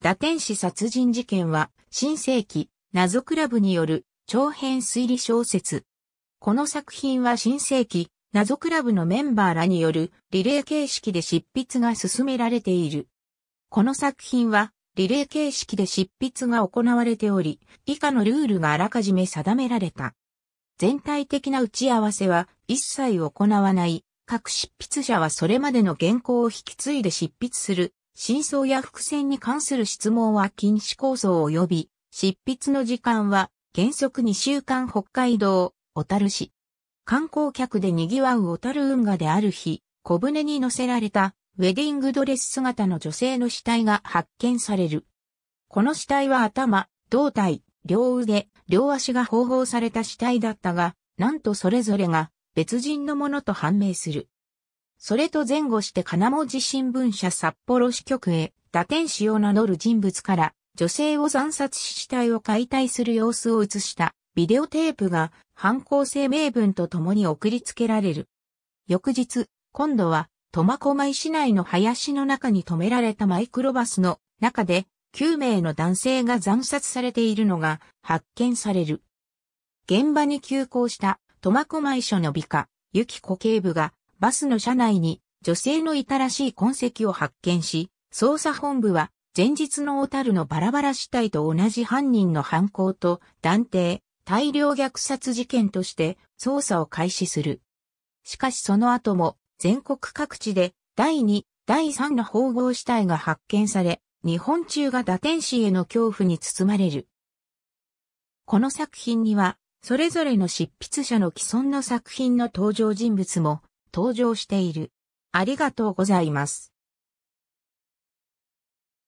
打天使殺人事件は、新世紀、謎クラブによる長編推理小説。この作品は新世紀、謎クラブのメンバーらによるリレー形式で執筆が進められている。この作品は、リレー形式で執筆が行われており、以下のルールがあらかじめ定められた。全体的な打ち合わせは一切行わない。各執筆者はそれまでの原稿を引き継いで執筆する真相や伏線に関する質問は禁止構想及び、執筆の時間は原則2週間北海道、小樽市。観光客で賑わう小樽運河である日、小舟に乗せられたウェディングドレス姿の女性の死体が発見される。この死体は頭、胴体、両腕、両足が縫合された死体だったが、なんとそれぞれが別人のものと判明する。それと前後して金文字新聞社札幌支局へ、打天使を名乗る人物から、女性を惨殺死死体を解体する様子を映したビデオテープが犯行声明文とともに送りつけられる。翌日、今度は苫小牧市内の林の中に止められたマイクロバスの中で9名の男性が惨殺されているのが発見される。現場に急行した苫小牧署の美化、ゆき子警部がバスの車内に女性のいたらしい痕跡を発見し、捜査本部は前日の小樽のバラバラ死体と同じ犯人の犯行と断定、大量虐殺事件として捜査を開始する。しかしその後も全国各地で第2、第3の縫合死体が発見され、日本中が打天使への恐怖に包まれる。この作品には、それぞれの執筆者の既存の作品の登場人物も登場している。ありがとうございます。